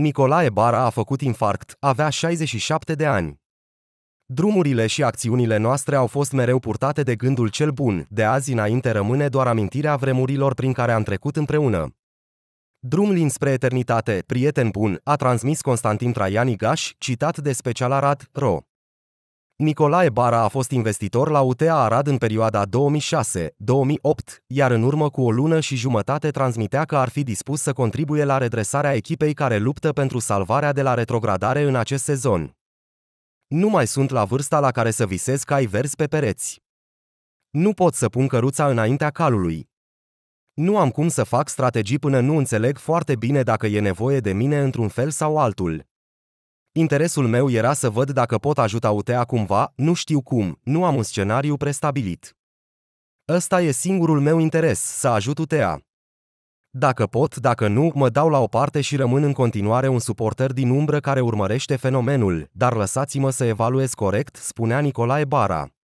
Nicolae Bara a făcut infarct, avea 67 de ani. Drumurile și acțiunile noastre au fost mereu purtate de gândul cel bun, de azi înainte rămâne doar amintirea vremurilor prin care am trecut împreună. Drumul spre eternitate, prieten bun, a transmis Constantin Traian Igaș, citat de Special Arad, Ro. Nicolae Bara a fost investitor la UTA Arad în perioada 2006-2008, iar în urmă cu o lună și jumătate transmitea că ar fi dispus să contribuie la redresarea echipei care luptă pentru salvarea de la retrogradare în acest sezon. Nu mai sunt la vârsta la care să visez ca ai verzi pe pereți. Nu pot să pun căruța înaintea calului. Nu am cum să fac strategii până nu înțeleg foarte bine dacă e nevoie de mine într-un fel sau altul. Interesul meu era să văd dacă pot ajuta UTEA cumva, nu știu cum, nu am un scenariu prestabilit. Ăsta e singurul meu interes, să ajut UTEA. Dacă pot, dacă nu, mă dau la o parte și rămân în continuare un suporter din umbră care urmărește fenomenul, dar lăsați-mă să evaluez corect, spunea Nicolae Bara.